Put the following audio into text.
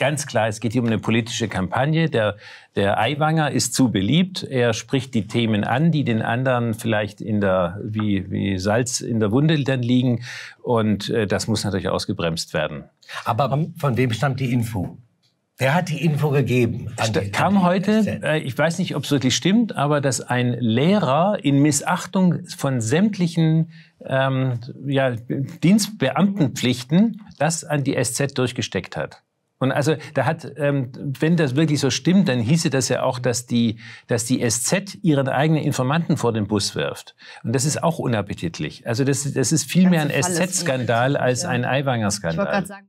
ganz klar, es geht hier um eine politische Kampagne. Der, der Eiwanger ist zu beliebt. Er spricht die Themen an, die den anderen vielleicht in der, wie, wie Salz in der Wunde dann liegen. Und äh, das muss natürlich ausgebremst werden. Aber von wem stammt die Info? Wer hat die Info gegeben? Die, kam heute, äh, ich weiß nicht, ob es wirklich stimmt, aber dass ein Lehrer in Missachtung von sämtlichen ähm, ja, Dienstbeamtenpflichten das an die SZ durchgesteckt hat. Und also da hat, ähm, wenn das wirklich so stimmt, dann hieße das ja auch, dass die, dass die SZ ihren eigenen Informanten vor den Bus wirft. Und das ist auch unappetitlich. Also das, das ist vielmehr ein SZ-Skandal als ja. ein Aiwanger-Skandal.